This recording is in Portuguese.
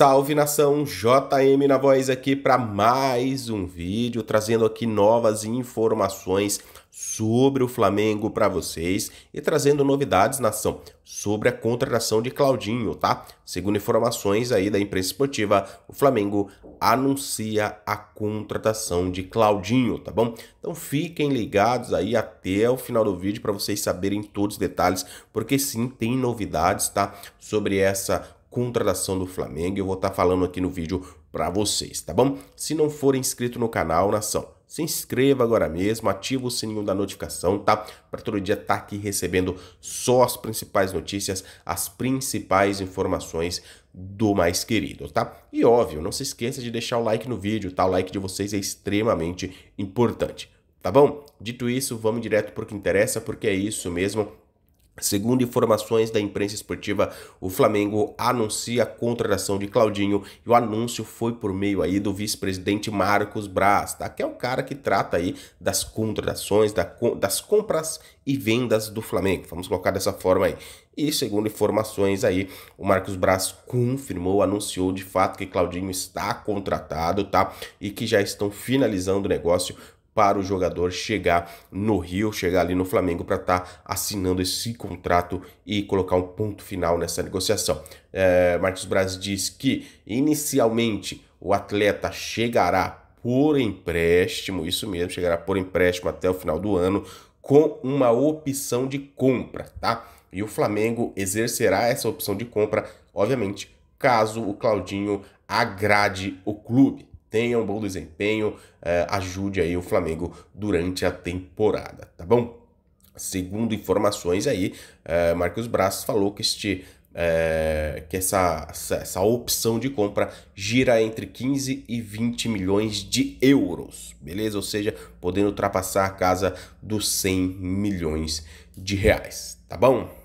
Salve nação, JM na voz aqui para mais um vídeo, trazendo aqui novas informações sobre o Flamengo para vocês e trazendo novidades nação sobre a contratação de Claudinho, tá? Segundo informações aí da imprensa esportiva, o Flamengo anuncia a contratação de Claudinho, tá bom? Então fiquem ligados aí até o final do vídeo para vocês saberem todos os detalhes, porque sim, tem novidades, tá? Sobre essa contratação do Flamengo. Eu vou estar tá falando aqui no vídeo para vocês, tá bom? Se não for inscrito no canal, nação, se inscreva agora mesmo, ativa o sininho da notificação, tá? Para todo dia estar tá aqui recebendo só as principais notícias, as principais informações do mais querido, tá? E óbvio, não se esqueça de deixar o like no vídeo, tá? O like de vocês é extremamente importante, tá bom? Dito isso, vamos direto para o que interessa, porque é isso mesmo. Segundo informações da imprensa esportiva, o Flamengo anuncia a contratação de Claudinho e o anúncio foi por meio aí do vice-presidente Marcos Braz, tá? que é o cara que trata aí das contratações, da, das compras e vendas do Flamengo. Vamos colocar dessa forma aí. E segundo informações aí, o Marcos Braz confirmou, anunciou de fato que Claudinho está contratado, tá? E que já estão finalizando o negócio para o jogador chegar no Rio, chegar ali no Flamengo para estar tá assinando esse contrato e colocar um ponto final nessa negociação. É, Marcos Braz diz que inicialmente o atleta chegará por empréstimo, isso mesmo, chegará por empréstimo até o final do ano com uma opção de compra, tá? E o Flamengo exercerá essa opção de compra, obviamente, caso o Claudinho agrade o clube tenha um bom desempenho, é, ajude aí o Flamengo durante a temporada, tá bom? Segundo informações aí, é, Marcos Braz falou que este é, que essa, essa, essa opção de compra gira entre 15 e 20 milhões de euros, beleza? Ou seja, podendo ultrapassar a casa dos 100 milhões de reais, tá bom?